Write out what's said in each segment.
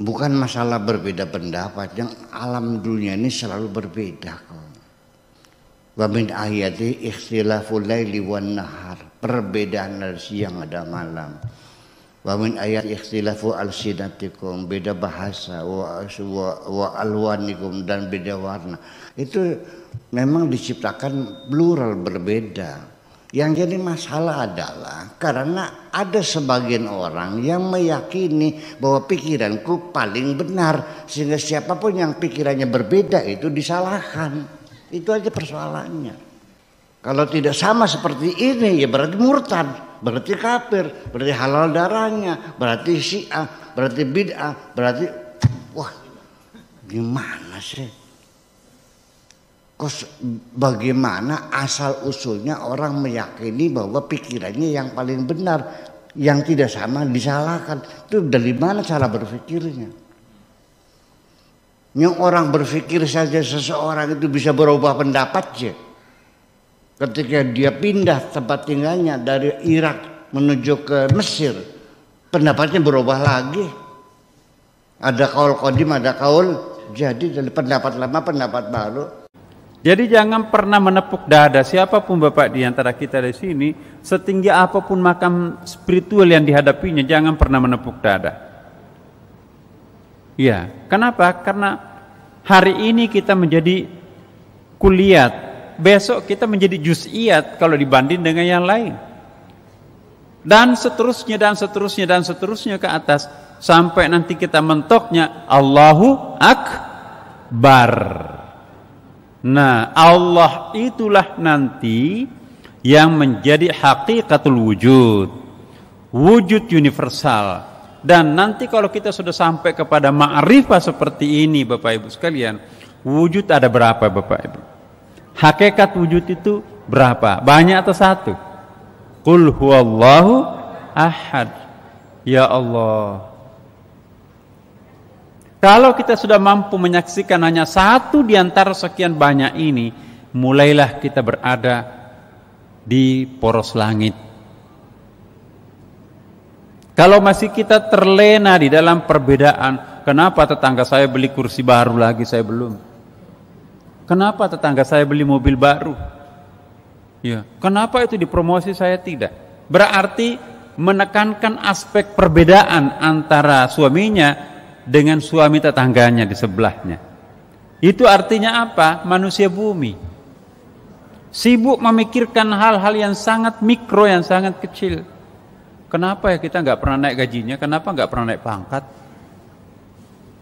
bukan masalah berbeda pendapat yang alam dunia ini selalu berbeda kok. Wa min ayati ikhtilaful laili wan nahar, perbedaan dari siang ada malam. Wa min ayati ikhtilafu alsinatikum, beda bahasa wa, wa, wa alwanikum dan beda warna. Itu memang diciptakan plural berbeda. Yang jadi masalah adalah karena ada sebagian orang yang meyakini bahwa pikiranku paling benar sehingga siapapun yang pikirannya berbeda itu disalahkan. Itu aja persoalannya. Kalau tidak sama seperti ini ya berarti murtad, berarti kafir, berarti halal darahnya, berarti syiah, berarti bid'ah, berarti wah gimana sih? bagaimana asal usulnya orang meyakini bahwa pikirannya yang paling benar yang tidak sama disalahkan itu dari mana cara berpikirnya yang orang berpikir saja seseorang itu bisa berubah pendapat sih ya. ketika dia pindah tempat tinggalnya dari Irak menuju ke Mesir pendapatnya berubah lagi ada kaul kodim ada kaul jadi dari pendapat lama pendapat baru jadi jangan pernah menepuk dada siapapun Bapak di antara kita di sini, setinggi apapun makam spiritual yang dihadapinya, jangan pernah menepuk dada. Ya, kenapa? Karena hari ini kita menjadi kuliat, besok kita menjadi juz'iat kalau dibanding dengan yang lain. Dan seterusnya, dan seterusnya, dan seterusnya ke atas. Sampai nanti kita mentoknya Allahu Akbar. Nah, Allah itulah nanti yang menjadi hakikatul wujud. Wujud universal. Dan nanti kalau kita sudah sampai kepada ma'rifah seperti ini Bapak Ibu sekalian, wujud ada berapa Bapak Ibu? Hakikat wujud itu berapa? Banyak atau satu? Qul huwallahu ahad. Ya Allah, kalau kita sudah mampu menyaksikan hanya satu di antara sekian banyak ini, mulailah kita berada di poros langit. Kalau masih kita terlena di dalam perbedaan, kenapa tetangga saya beli kursi baru lagi saya belum? Kenapa tetangga saya beli mobil baru? Ya, kenapa itu dipromosi saya tidak? Berarti menekankan aspek perbedaan antara suaminya dengan suami tetangganya di sebelahnya. Itu artinya apa? Manusia bumi. Sibuk memikirkan hal-hal yang sangat mikro, yang sangat kecil. Kenapa ya kita nggak pernah naik gajinya? Kenapa nggak pernah naik pangkat?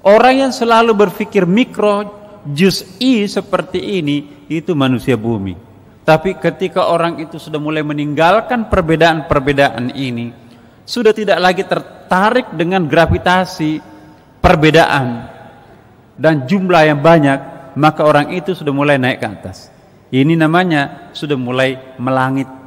Orang yang selalu berpikir mikro, juz'i seperti ini, itu manusia bumi. Tapi ketika orang itu sudah mulai meninggalkan perbedaan-perbedaan ini, sudah tidak lagi tertarik dengan gravitasi, perbedaan dan jumlah yang banyak, maka orang itu sudah mulai naik ke atas. Ini namanya sudah mulai melangit